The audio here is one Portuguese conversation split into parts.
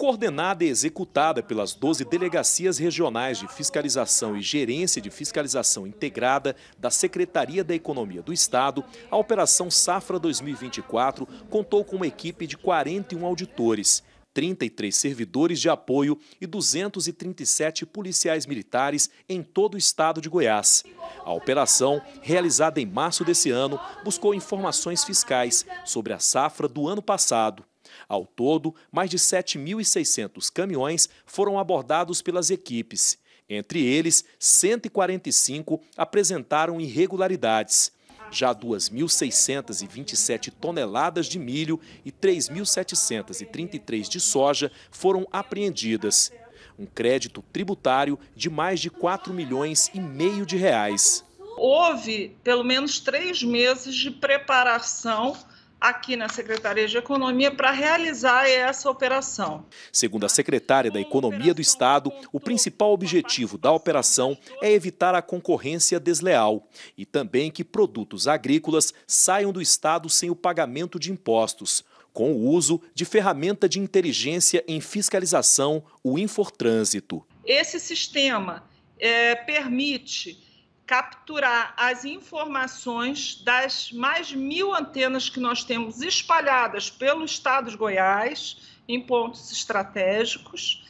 coordenada e executada pelas 12 delegacias regionais de fiscalização e gerência de fiscalização integrada da Secretaria da Economia do Estado, a Operação Safra 2024 contou com uma equipe de 41 auditores. 33 servidores de apoio e 237 policiais militares em todo o estado de Goiás. A operação, realizada em março desse ano, buscou informações fiscais sobre a safra do ano passado ao todo, mais de 7.600 caminhões foram abordados pelas equipes. Entre eles, 145 apresentaram irregularidades. Já 2.627 toneladas de milho e 3.733 de soja foram apreendidas. Um crédito tributário de mais de 4 milhões e meio de reais. Houve pelo menos três meses de preparação aqui na Secretaria de Economia para realizar essa operação. Segundo a secretária da Economia do Estado, o principal objetivo da operação é evitar a concorrência desleal e também que produtos agrícolas saiam do Estado sem o pagamento de impostos. Com o uso de ferramenta de inteligência em fiscalização, o Infortrânsito. Esse sistema é, permite capturar as informações das mais mil antenas que nós temos espalhadas pelo estado de Goiás, em pontos estratégicos.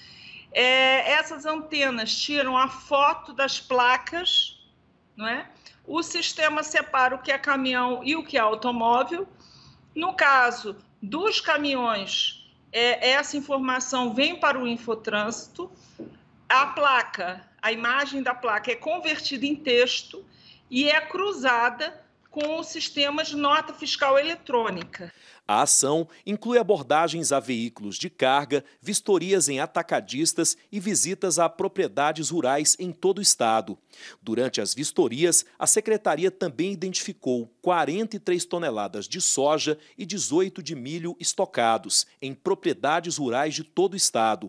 É, essas antenas tiram a foto das placas, não é? O sistema separa o que é caminhão e o que é automóvel. No caso dos caminhões, é, essa informação vem para o infotrânsito. A placa a imagem da placa é convertida em texto e é cruzada com sistemas de nota fiscal eletrônica. A ação inclui abordagens a veículos de carga, vistorias em atacadistas e visitas a propriedades rurais em todo o estado. Durante as vistorias, a secretaria também identificou 43 toneladas de soja e 18 de milho estocados em propriedades rurais de todo o estado.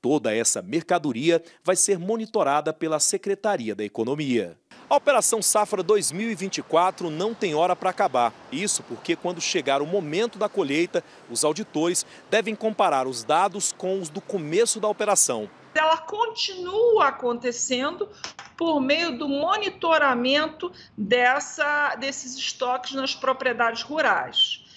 Toda essa mercadoria vai ser monitorada pela Secretaria da Economia. A Operação Safra 2024 não tem hora para acabar. Isso porque, quando chegar o momento da colheita, os auditores devem comparar os dados com os do começo da operação. Ela continua acontecendo por meio do monitoramento dessa, desses estoques nas propriedades rurais.